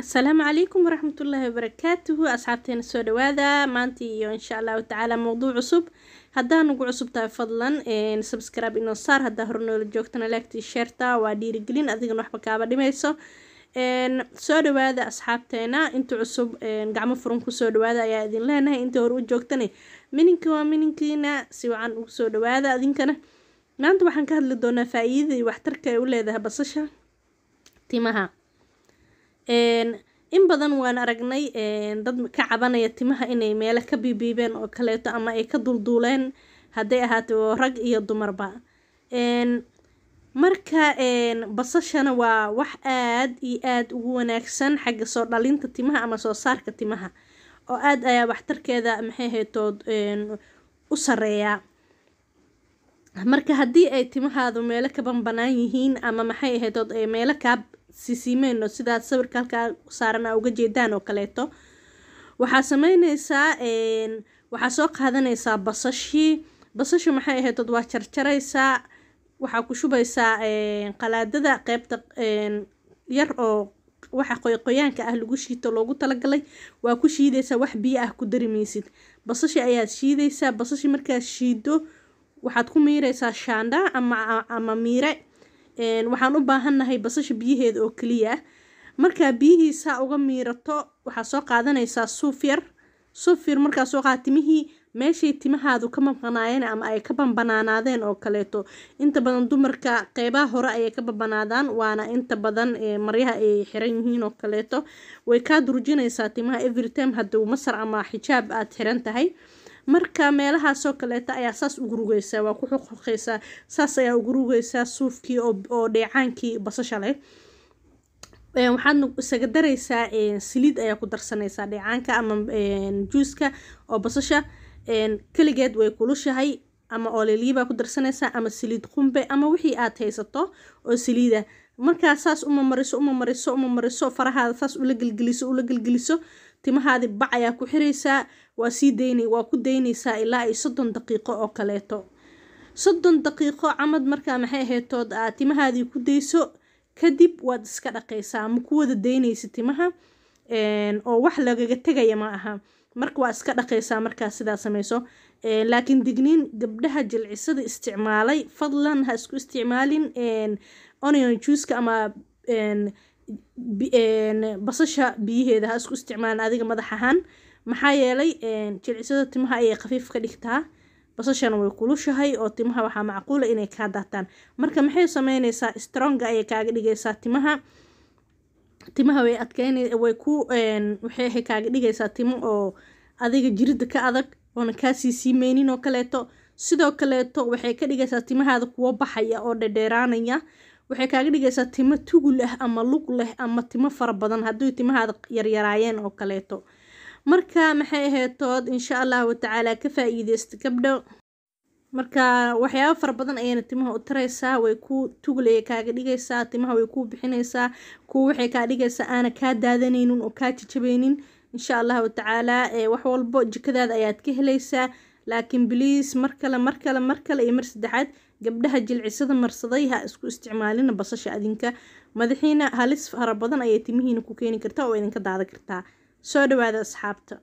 assalaamu calaykum waraxmatullaahi wabarakaatuhu asxaabteena soo dhawaada maanta iyo insha allahu tacaala mowduuc cusub haddaa nugu cusub tahay fadlan subscribe inoo saar haddaa hore noola joogtana laagtii sheerta waa dhiirigelin adigana waxba kaaba dhimayso soo dhawaada asxaabteena inta cusub gacmo furan kusoo dhawaada ayaa idin leenahay inta hore u joogtana mininka waa mininkiina si wacan ugu soo dhawaada adinkana maanta waxaan ka hadli doonaa faa-iidadii waxtarka ay u leedahay basasha timaha in badan waan aragnay dad ka cabanaya timaha inay meelo ka bibiibeen oo kaleeto ama ay ka dulduuleen hadday ahaato rag iyo dumarba marka basashana waa wax aad iyo aad ugu wanaagsan xagga soo dhalinta timaha ama soo saarka timaha oo aad ayaa waxtarkeeda maxay haytood u sareeyaa marka haddii ay timahaadu meelo ka banbanaan yihiin ama maxay ahaytood ay meelo kaa sisimeyno sidaa sawirka halkaa saaran uga jeedaan oo kaleeto waxaa sameyneysaa waxaa soo qaadanaysaa basashii basashu maxay ahayd waa jarjaraysaa waxaa ku shubaysaa qalaadada qeybta yar oo waxa qoyqoyaanka ah lagu shiito loogu talagalay waa ku shiidaysaa wax biyo ah ku dari maysid basashi ayaad shiidaysaa basashi markaad shiido waxaad ku miiraysaa shaandha ama ama miire waxaan u baahannahay basasha biyaheeda oo keliya markaa biyihiisaa uga miirato waxaa soo qaadanaysaa suuf yar suuf yar markaa soo qaad timihii meeshay timahaadu ka banbanaayeen ama ay ka banbanaanaadeen oo kaleeto inta badan dumarka qeybaha hore ayay ka banbanaadaan waana inta badan maryaha ay xiran yihiin oo kaleeto way kaa durjinaysaa timaha everytime haddii masar ama xijaab aada xiran tahay marka meelahaasoo kaleeta ayaa saas ugu rugeysaa waa ku xoqxoqeysaa saas ayaa ugu rugeysaa suufkii oo dheecaankii basasha leh waxaadna isaga dareysaa saliid ayaa ku darsanaysaa dheecaanka ama juuska oo basasha keligeed way kulushahay ama ooleliyi baa ku darsanaysaa ama saliid qumbe ama wixii aad haysato oo saliida markaa saas uma mariso uma mariso farahaada saas ula gelgeliso ula gelgeliso timahaadi bac ayaa ku xiraysaa waa ku daynaysaa ilaa ay soddon daqiiqo oo kaleeto soddon daqiiqo camad markaa maxay ahaytood aad timahaadii ku dayso kadib waad iska dhaqaysaa ma ku wada daynaysa timaha oo wax lagaga tegaya ma aha marka waa iska dhaqaysaa markaa sidaa samayso laakiin digniin gabdhaha jilcisada isticmaalay fadlan ha isku isticmaalin onion juiska ama basasha biyaheeda ha isku isticmaalan adiga madax ahaan maxaa yeelay jilicsada timaha ayay khafiif ka dhigtaa basashana way kulushahay oo timaha waxaa macquula inay kaa daataan marka maxay sameyneysaa stronga ayay kaaga dhigeysaa timaha timaha way adkeyn way ku waxay kaaga dhigeysaa timo oo adiga jiridda ka adag oona kaasii siimeynin oo kaleeto sidoo kaleeto waxay ka dhigeysaa timahaada kuwo baxaya oo dhedheeraanaya waxay kaaga dhigaysaa timo tugul ah ama lug leh ama timo fara badan hadduy timahaada yaryaraayeen oo kaleeto marka maxay aheetood insha allahu tacaala ka faa gabdho marka waxyaaba fara badan ayayna timaha u taraysaa way kuu tugulaya kaaga dhigaysaa timaha way kuu bixinaysaa kuwa waxay kaa dhigaysaa aana kaa daadanaynin oo kaa jijabeynin insha allahu tacaalaa wax walbo jikadaada ayaad ka helaysaa laakiin bliis mar kale mar kale mar kale iyo mar saddexaad gabdhaha jilcisada marsaday ha isku isticmaalina basasha adinka madaxiina halis fara badan ayay timihiina ku keeni kartaa oo idinka daada kartaa soo dhawaada asxaabta